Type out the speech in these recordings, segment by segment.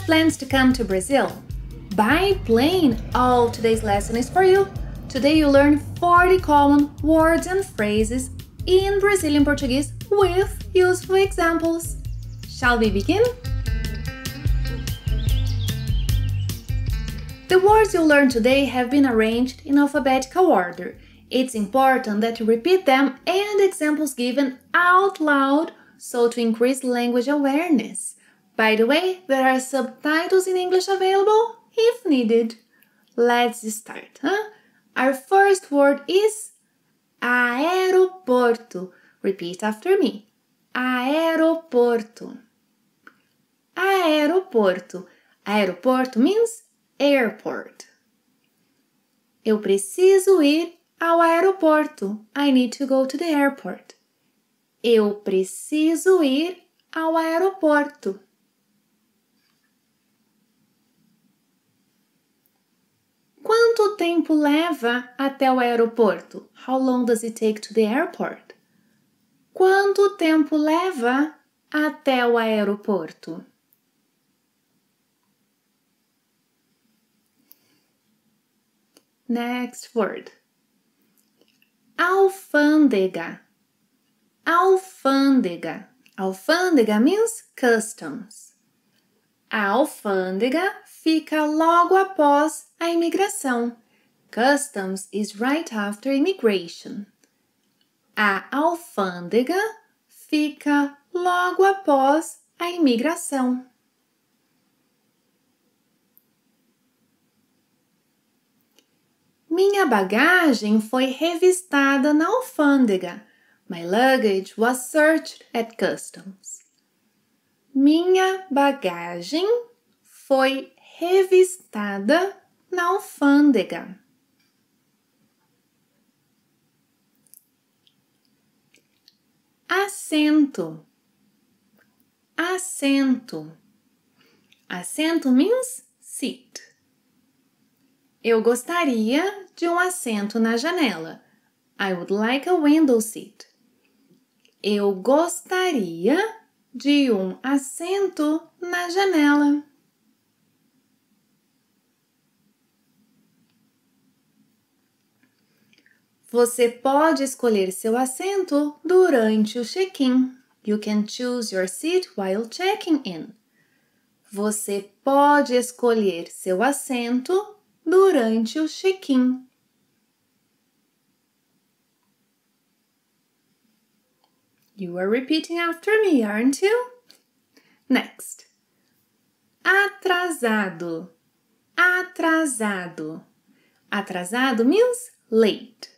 have plans to come to Brazil? By plane, all today's lesson is for you. Today you learn 40 common words and phrases in Brazilian Portuguese with useful examples. Shall we begin? The words you learn today have been arranged in alphabetical order. It's important that you repeat them and examples given out loud so to increase language awareness. By the way, there are subtitles in English available if needed. Let's start. Huh? Our first word is aeroporto. Repeat after me. Aeroporto. Aeroporto. Aeroporto means airport. Eu preciso ir ao aeroporto. I need to go to the airport. Eu preciso ir ao aeroporto. Quanto tempo leva até o aeroporto? How long does it take to the airport? Quanto tempo leva até o aeroporto? Next word. Alfândega. Alfândega. Alfândega means customs. A alfândega fica logo após a imigração. Customs is right after immigration. A alfândega fica logo após a imigração. Minha bagagem foi revistada na alfândega. My luggage was searched at customs. Minha bagagem foi revistada na alfândega. Assento. Assento. Assento means seat. Eu gostaria de um assento na janela. I would like a window seat. Eu gostaria de um assento na janela. Você pode escolher seu assento durante o check-in. You can choose your seat while checking in. Você pode escolher seu assento durante o check-in. You are repeating after me, aren't you? Next. Atrasado. Atrasado. Atrasado means late.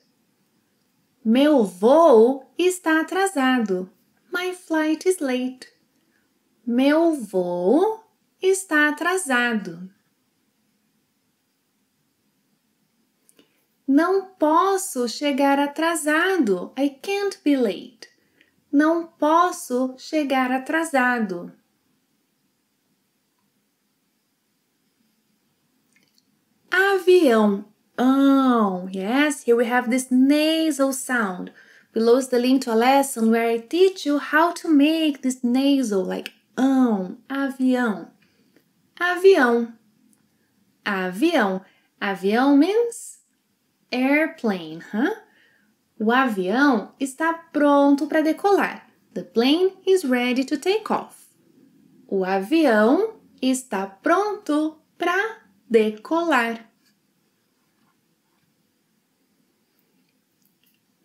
Meu voo está atrasado. My flight is late. Meu voo está atrasado. Não posso chegar atrasado. I can't be late. Não posso chegar atrasado. Avião. Um. Oh, yes, here we have this nasal sound. Below is the link to a lesson where I teach you how to make this nasal, like um, oh, avião. Avião. Avião. Avião means airplane, huh? O avião está pronto para decolar. The plane is ready to take off. O avião está pronto para decolar.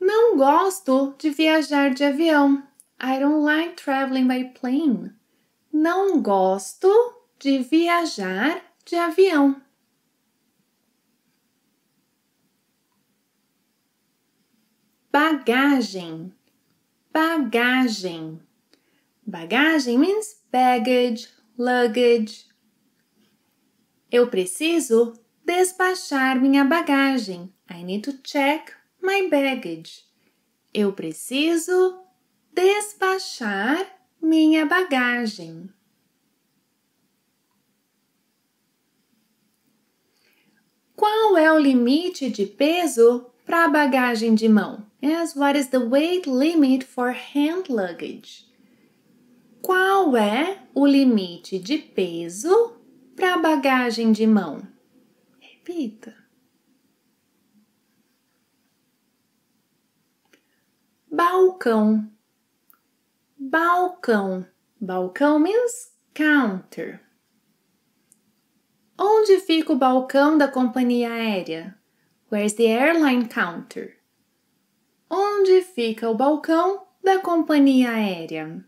Não gosto de viajar de avião. I don't like traveling by plane. Não gosto de viajar de avião. bagagem, bagagem. Bagagem means baggage, luggage. Eu preciso despachar minha bagagem. I need to check my baggage. Eu preciso despachar minha bagagem. Qual é o limite de peso para a bagagem de mão? Yes, é what is the weight limit for hand luggage? Qual é o limite de peso para a bagagem de mão? Repita. Balcão. Balcão. Balcão means counter. Onde fica o balcão da companhia aérea? Where's the airline counter? Onde fica o balcão da companhia aérea?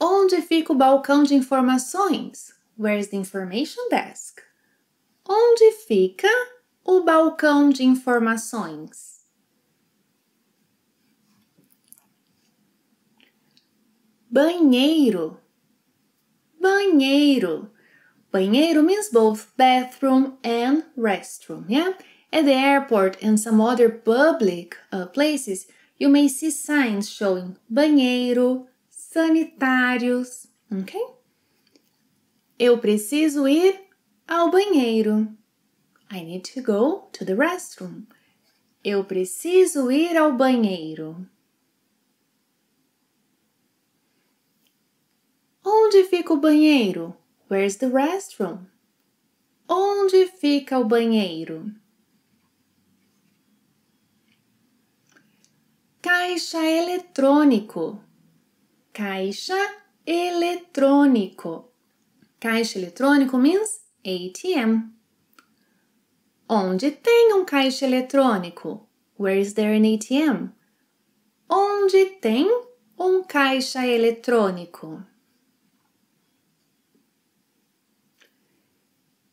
Onde fica o balcão de informações? Where's the information desk? Onde fica o balcão de informações? Banheiro. Banheiro Banheiro means both bathroom and restroom, yeah? At the airport and some other public uh, places, you may see signs showing banheiro, sanitários, ok? Eu preciso ir ao banheiro. I need to go to the restroom. Eu preciso ir ao banheiro. Onde fica o banheiro? Where's the restroom? Onde fica o banheiro? Caixa eletrônico. Caixa eletrônico. Caixa eletrônico means ATM. Onde tem um caixa eletrônico? Where is there an ATM? Onde tem um caixa eletrônico?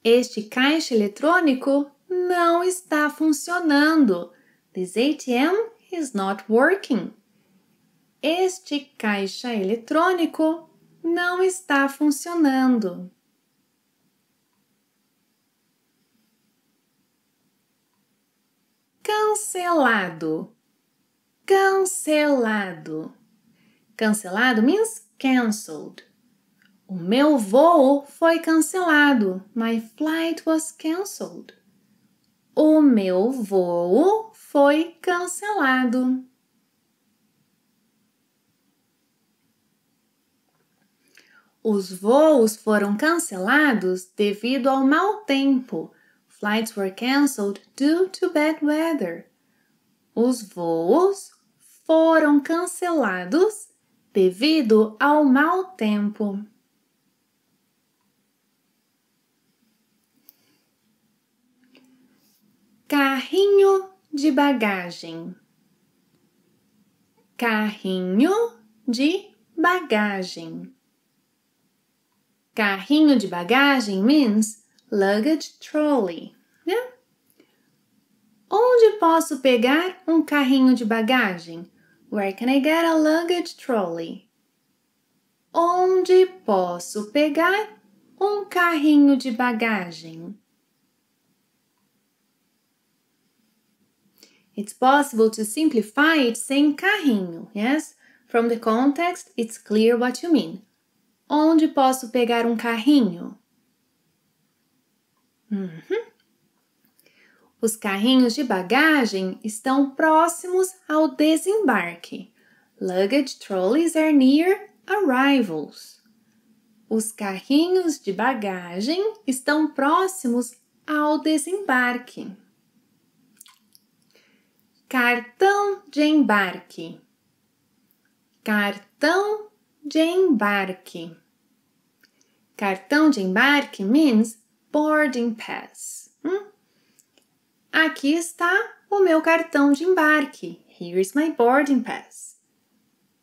Este caixa eletrônico não está funcionando. This ATM is not working. Este caixa eletrônico não está funcionando. Cancelado. Cancelado. Cancelado means cancelled. O meu voo foi cancelado. My flight was cancelled. O meu voo foi cancelado. Os voos foram cancelados devido ao mau tempo. Flights were cancelled due to bad weather. Os voos foram cancelados devido ao mau tempo. carrinho de bagagem, carrinho de bagagem. Carrinho de bagagem means luggage trolley, né? Onde posso pegar um carrinho de bagagem? Where can I get a luggage trolley? Onde posso pegar um carrinho de bagagem? It's possible to simplify it sem carrinho, yes? From the context, it's clear what you mean. Onde posso pegar um carrinho? Uhum. Os carrinhos de bagagem estão próximos ao desembarque. Luggage trolleys are near arrivals. Os carrinhos de bagagem estão próximos ao desembarque. Cartão de embarque. Cartão de embarque. Cartão de embarque means boarding pass. Hum? Aqui está o meu cartão de embarque. Here's my boarding pass.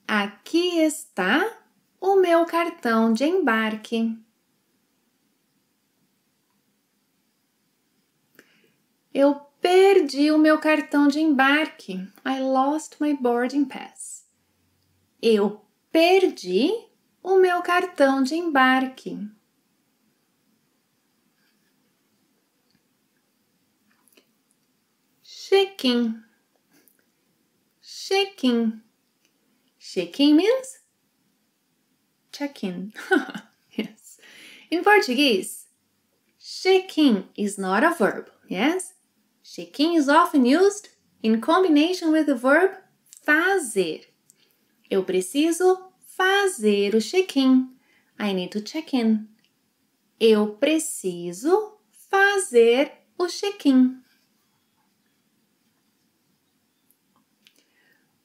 Aqui está o meu cartão de embarque. Eu Perdi o meu cartão de embarque. I lost my boarding pass. Eu perdi o meu cartão de embarque. Check-in. Check-in. Check-in means check-in. yes. In Portuguese, check-in is not a verb, yes? Chiquinho is often used in combination with the verb fazer. Eu preciso fazer o check-in. I need to check in. Eu preciso fazer o check-in.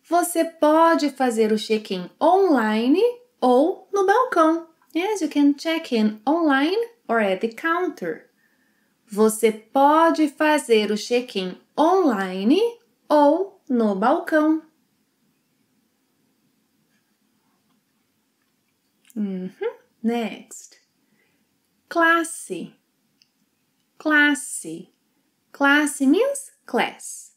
Você pode fazer o check-in online ou no balcão. Yes, you can check in online or at the counter. Você pode fazer o check-in online ou no balcão. Uhum. Next. Classe. Classe. Classe means class.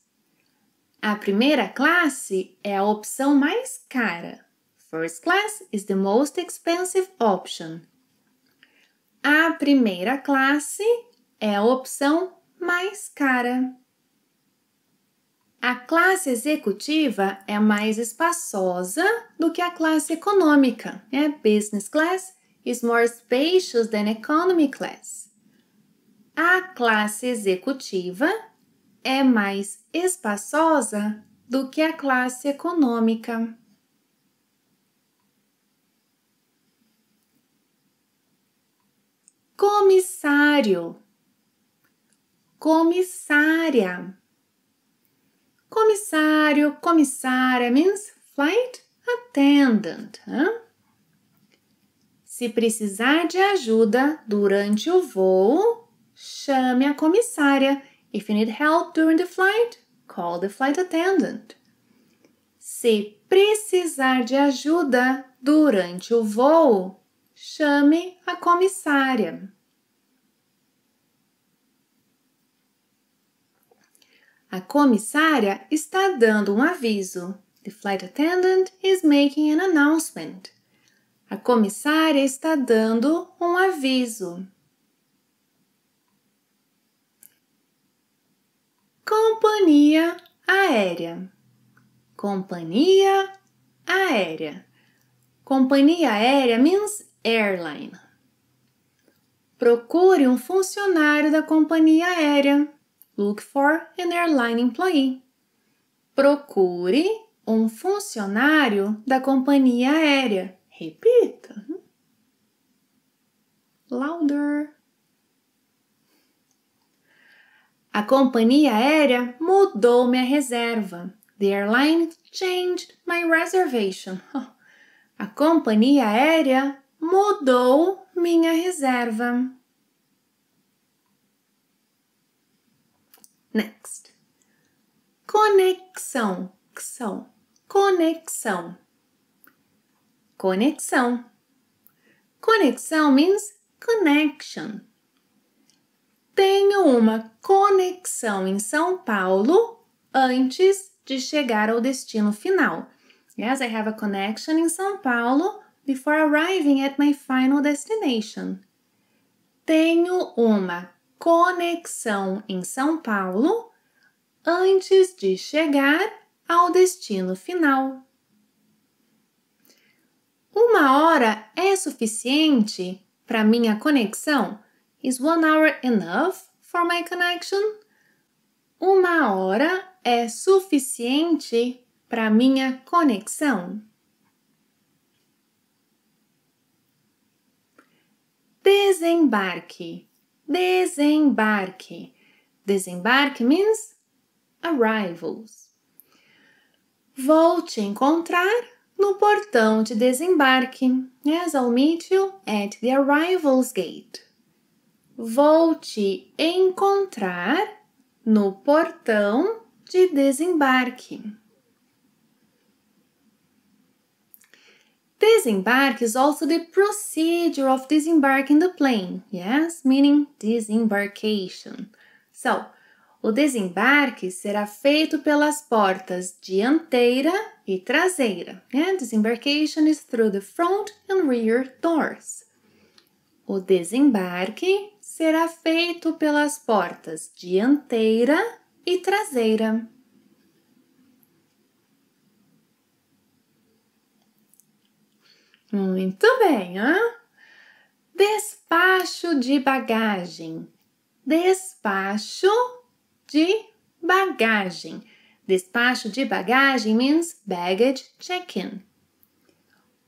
A primeira classe é a opção mais cara. First class is the most expensive option. A primeira classe é a opção mais cara. A classe executiva é mais espaçosa do que a classe econômica, é business class is more spacious than economy class. A classe executiva é mais espaçosa do que a classe econômica. Comissário comissária. Comissário, comissária means flight attendant. Huh? Se precisar de ajuda durante o voo, chame a comissária. If you need help during the flight, call the flight attendant. Se precisar de ajuda durante o voo, chame a comissária. A comissária está dando um aviso. The flight attendant is making an announcement. A comissária está dando um aviso. Companhia aérea. Companhia aérea. Companhia aérea means airline. Procure um funcionário da companhia aérea. Look for an airline employee. Procure um funcionário da companhia aérea. Repita. Louder. A companhia aérea mudou minha reserva. The airline changed my reservation. A companhia aérea mudou minha reserva. Next. Conexão. Conexão. Conexão. Conexão means connection. Tenho uma conexão em São Paulo antes de chegar ao destino final. Yes, I have a connection in São Paulo before arriving at my final destination. Tenho uma conexão em São Paulo antes de chegar ao destino final. Uma hora é suficiente para minha conexão? Is one hour enough for my connection? Uma hora é suficiente para minha conexão? Desembarque desembarque. Desembarque means arrivals. Vou te encontrar no portão de desembarque. Yes, I'll meet you at the arrivals gate. Vou te encontrar no portão de desembarque. Disembark is also the procedure of disembarking the plane, yes? Meaning disembarkation. So, o desembarque será feito pelas portas dianteira e traseira. Yeah? Disembarkation is through the front and rear doors. O desembarque será feito pelas portas dianteira e traseira. Muito bem, hein? Despacho de bagagem. Despacho de bagagem. Despacho de bagagem means baggage check-in.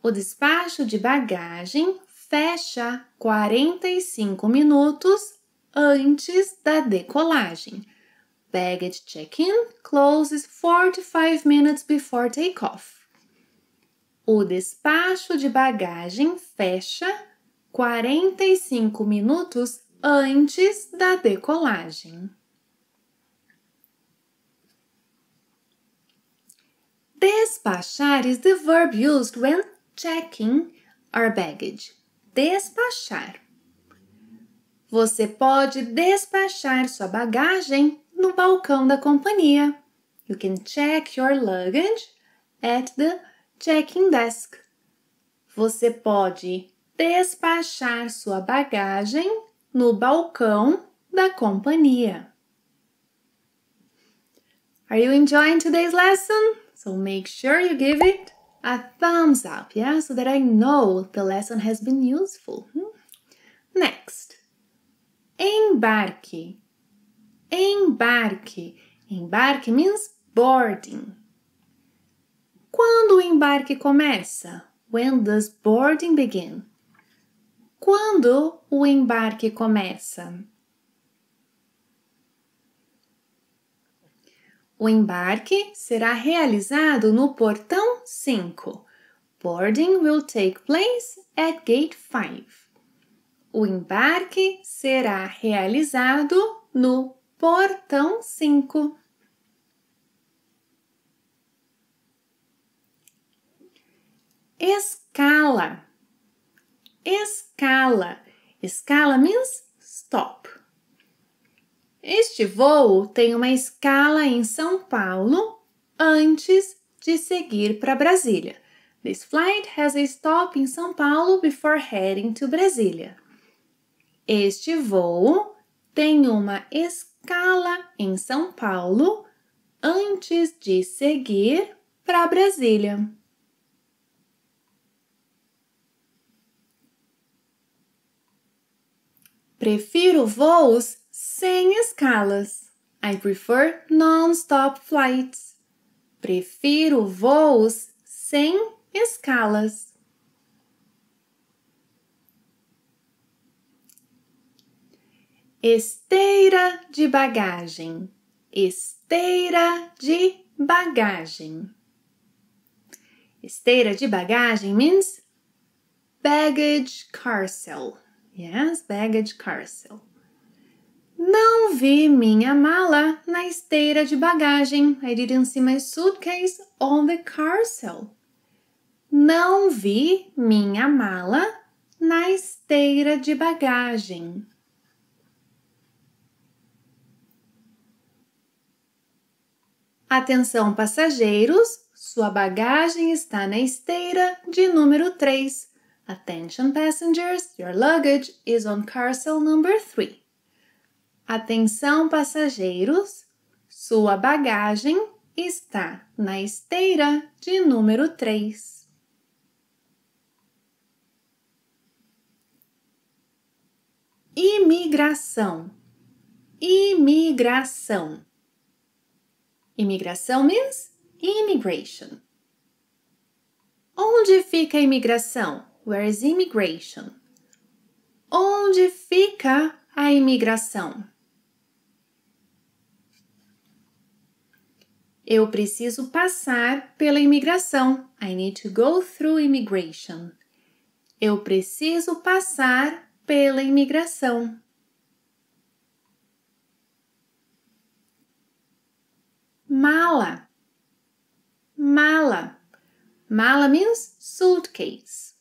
O despacho de bagagem fecha 45 minutos antes da decolagem. Baggage check-in closes 45 minutes before takeoff. O despacho de bagagem fecha 45 minutos antes da decolagem. Despachar is the verb used when checking our baggage. Despachar. Você pode despachar sua bagagem no balcão da companhia. You can check your luggage at the check-in desk. Você pode despachar sua bagagem no balcão da companhia. Are you enjoying today's lesson? So make sure you give it a thumbs up, yeah, so that I know the lesson has been useful. Hmm? Next, embarque. Embarque. Embarque means boarding. Quando o embarque começa? When does boarding begin? Quando o embarque começa? O embarque será realizado no portão 5. Boarding will take place at gate 5. O embarque será realizado no portão 5. escala. Escala. Escala means stop. Este voo tem uma escala em São Paulo antes de seguir para Brasília. This flight has a stop in São Paulo before heading to Brasília. Este voo tem uma escala em São Paulo antes de seguir para Brasília. Prefiro voos sem escalas. I prefer non-stop flights. Prefiro voos sem escalas. Esteira de bagagem. Esteira de bagagem. Esteira de bagagem means baggage carousel. Yes, baggage carousel. Não vi minha mala na esteira de bagagem. I didn't see my suitcase on the carousel. Não vi minha mala na esteira de bagagem. Atenção, passageiros, sua bagagem está na esteira de número 3. Attention passengers, your luggage is on carousel number 3. Atenção passageiros, sua bagagem está na esteira de número 3. Imigração. Imigração. Imigração means immigration. Onde fica a imigração? Where is immigration? Onde fica a imigração? Eu preciso passar pela imigração. I need to go through immigration. Eu preciso passar pela imigração. Mala. Mala. Mala means suitcase.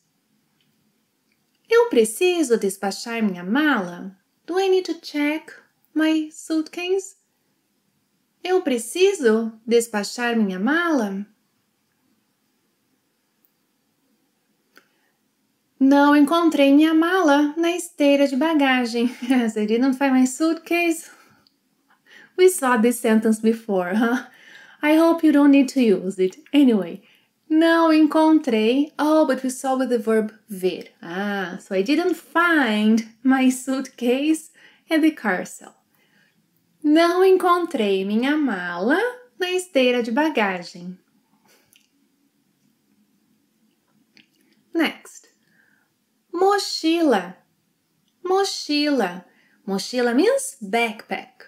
Eu preciso despachar minha mala? Do I need to check my suitcase? Eu preciso despachar minha mala? Não encontrei minha mala na esteira de bagagem. Yes, I didn't find my suitcase. We saw this sentence before, huh? I hope you don't need to use it. Anyway, não encontrei. Oh, but we saw with the verb ver. Ah, so I didn't find my suitcase at the carousel. Não encontrei minha mala na esteira de bagagem. Next. Mochila. Mochila. Mochila means backpack.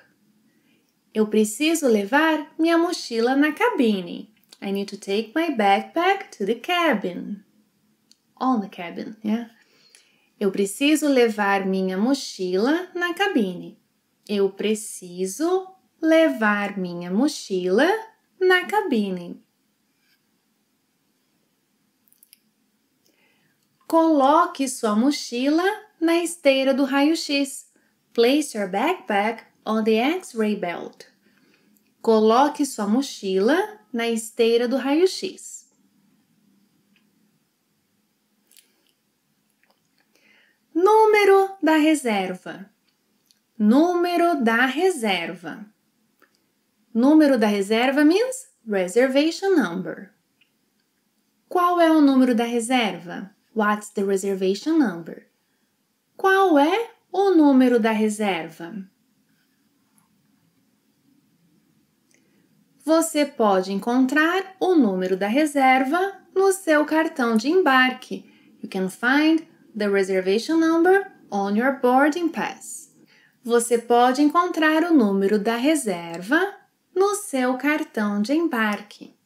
Eu preciso levar minha mochila na cabine. I need to take my backpack to the cabin. On the cabin, yeah? Eu preciso levar minha mochila na cabine. Eu preciso levar minha mochila na cabine. Coloque sua mochila na esteira do raio-x. Place your backpack on the X-ray belt. Coloque sua mochila na esteira do raio-x. Número da reserva. Número da reserva. Número da reserva means reservation number. Qual é o número da reserva? What's the reservation number? Qual é o número da reserva? você pode encontrar o número da reserva no seu cartão de embarque. You can find the reservation number on your boarding pass. Você pode encontrar o número da reserva no seu cartão de embarque.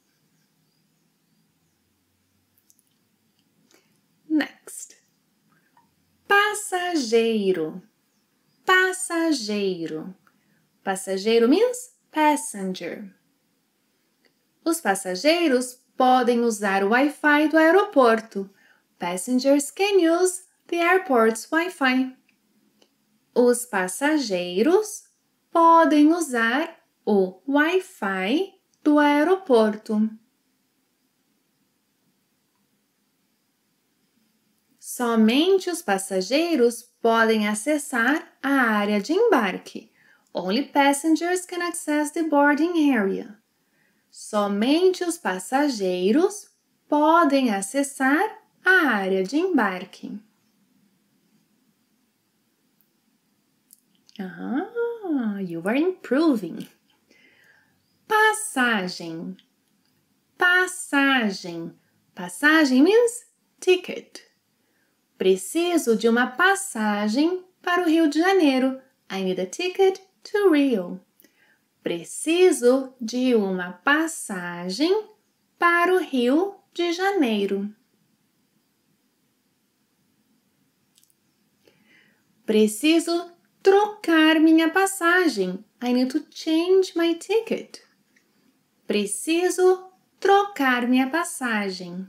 Next. Passageiro. Passageiro. Passageiro means passenger. Os passageiros podem usar o Wi-Fi do aeroporto. Passengers can use the airport's Wi-Fi. Os passageiros podem usar o Wi-Fi do aeroporto. Somente os passageiros podem acessar a área de embarque. Only passengers can access the boarding area. Somente os passageiros podem acessar a área de embarque. Ah, you are improving. Passagem. Passagem. Passagem means ticket. Preciso de uma passagem para o Rio de Janeiro. I need a ticket to Rio. Preciso de uma passagem para o Rio de Janeiro. Preciso trocar minha passagem. I need to change my ticket. Preciso trocar minha passagem.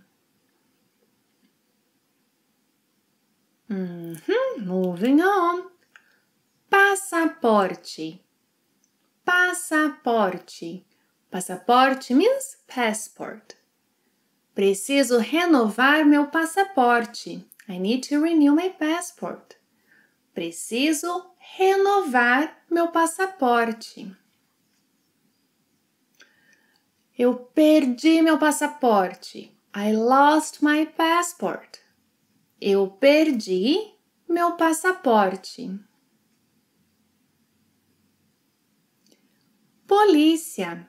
Uhum, moving on. Passaporte passaporte. Passaporte means passport. Preciso renovar meu passaporte. I need to renew my passport. Preciso renovar meu passaporte. Eu perdi meu passaporte. I lost my passport. Eu perdi meu passaporte. polícia.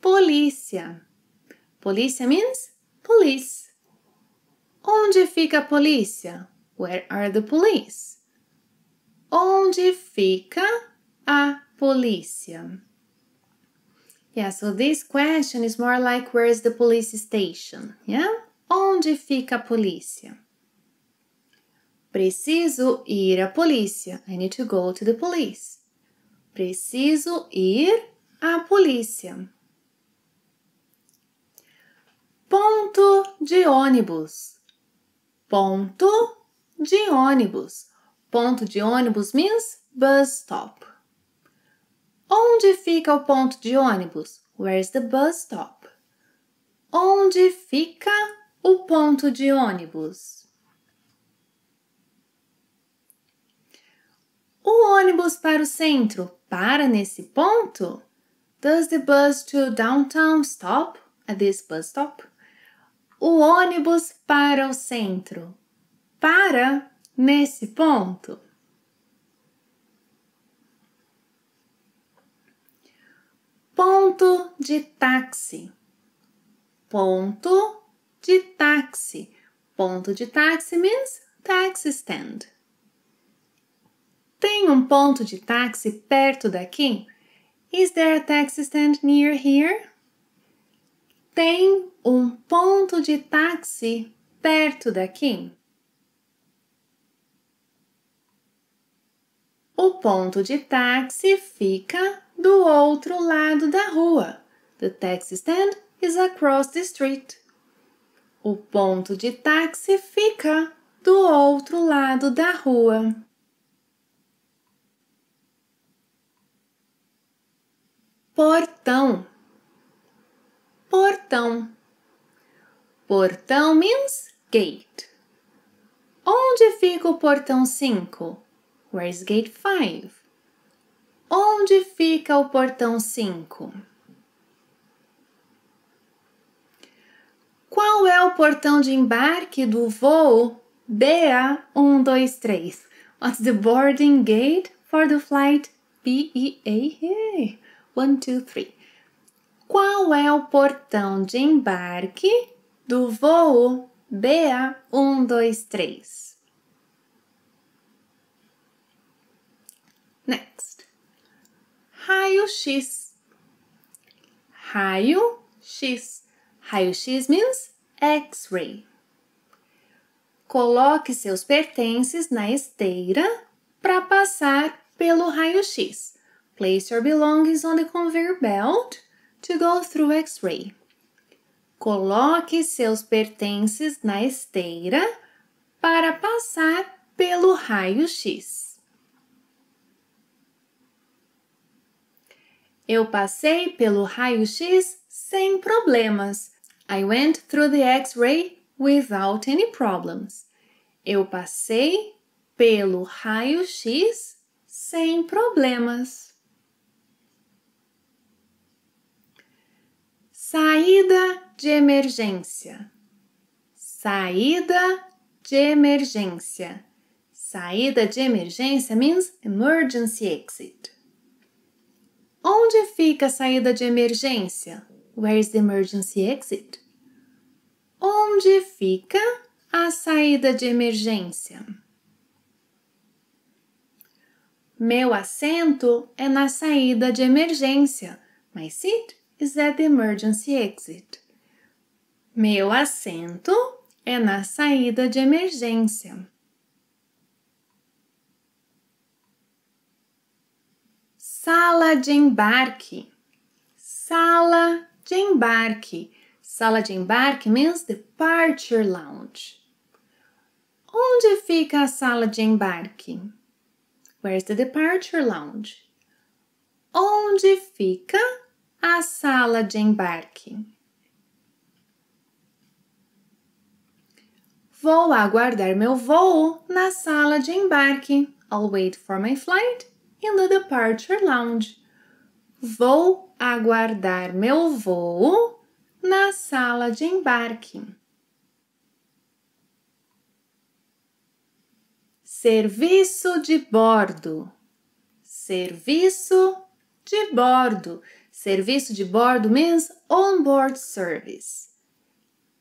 Polícia. Polícia means police. Onde fica a polícia? Where are the police? Onde fica a polícia? Yeah, so this question is more like where is the police station? Yeah? Onde fica a polícia? Preciso ir à polícia. I need to go to the police. Preciso ir à polícia. Ponto de ônibus. Ponto de ônibus. Ponto de ônibus means bus stop. Onde fica o ponto de ônibus? Where's the bus stop? Onde fica o ponto de ônibus? O ônibus para o centro para nesse ponto? Does the bus to downtown stop at this bus stop? O ônibus para o centro para nesse ponto? Ponto de táxi. Ponto de táxi. Ponto de táxi means taxi stand. Tem um ponto de táxi perto daqui? Is there a taxi stand near here? Tem um ponto de táxi perto daqui? O ponto de táxi fica do outro lado da rua. The taxi stand is across the street. O ponto de táxi fica do outro lado da rua. portão. Portão. Portão means gate. Onde fica o portão 5? Where's gate 5? Onde fica o portão 5? Qual é o portão de embarque do voo BA123? What's the boarding gate for the flight BEA? One, two, three. Qual é o portão de embarque do voo BA 123? Next. Raio-X. Raio-X. Raio-X means X-ray. Coloque seus pertences na esteira para passar pelo raio-X. Place your belongings on the conveyor belt to go through X-ray. Coloque seus pertences na esteira para passar pelo raio-x. Eu passei pelo raio-x sem problemas. I went through the X-ray without any problems. Eu passei pelo raio-x sem problemas. Saída de emergência. Saída de emergência. Saída de emergência means emergency exit. Onde fica a saída de emergência? Where is the emergency exit? Onde fica a saída de emergência? Meu assento é na saída de emergência. My seat is at the emergency exit. Meu assento é na saída de emergência. Sala de embarque. Sala de embarque. Sala de embarque means departure lounge. Onde fica a sala de embarque? Where's the departure lounge? Onde fica a sala de embarque. Vou aguardar meu voo na sala de embarque. I'll wait for my flight in the departure lounge. Vou aguardar meu voo na sala de embarque. Serviço de bordo. Serviço de bordo serviço de bordo Men's Onboard Service.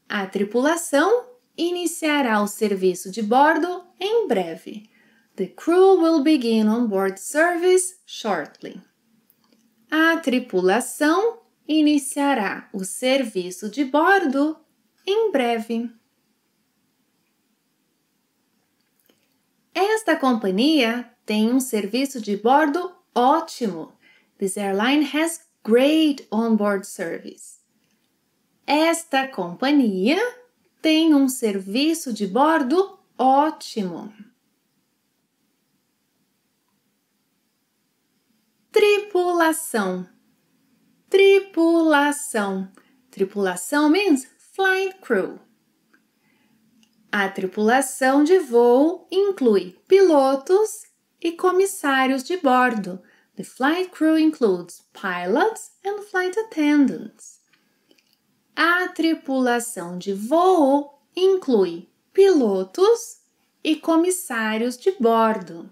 A tripulação iniciará o serviço de bordo em breve. The crew will begin onboard service shortly. A tripulação iniciará o serviço de bordo em breve. Esta companhia tem um serviço de bordo ótimo. This airline has Great Onboard Service. Esta companhia tem um serviço de bordo ótimo. Tripulação. Tripulação. Tripulação means flight crew. A tripulação de voo inclui pilotos e comissários de bordo The flight crew includes pilots and flight attendants. A tripulação de voo inclui pilotos e comissários de bordo.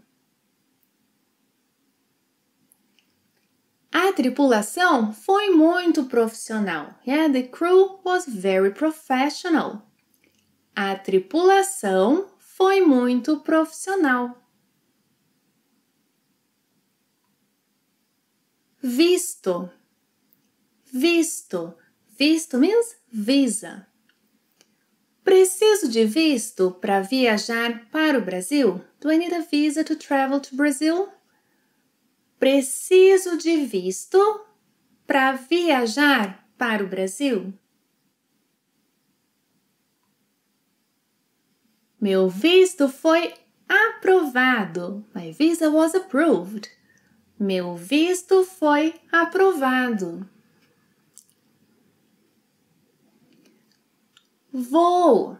A tripulação foi muito profissional. Yeah, the crew was very professional. A tripulação foi muito profissional. visto, visto, visto means visa. Preciso de visto para viajar para o Brasil? Do I need a visa to travel to Brazil? Preciso de visto para viajar para o Brasil? Meu visto foi aprovado. My visa was approved. Meu visto foi aprovado. Vou.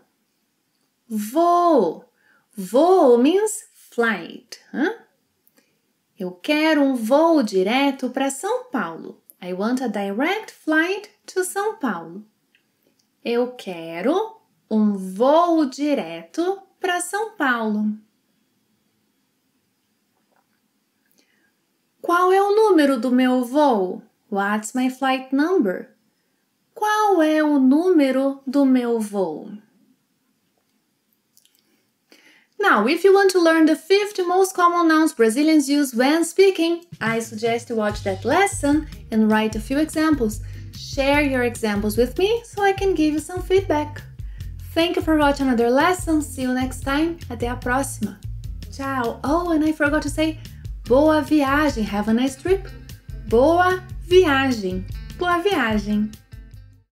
Vou. Vou means flight. Huh? Eu quero um voo direto para São Paulo. I want a direct flight to São Paulo. Eu quero um voo direto para São Paulo. Qual é o número do meu voo? What's my flight number? Qual é o número do meu voo? Now, if you want to learn the 50 most common nouns Brazilians use when speaking, I suggest you watch that lesson and write a few examples. Share your examples with me so I can give you some feedback. Thank you for watching another lesson. See you next time. Até a próxima. Tchau. Oh, and I forgot to say, Boa viagem, have a nice trip. Boa viagem, boa viagem.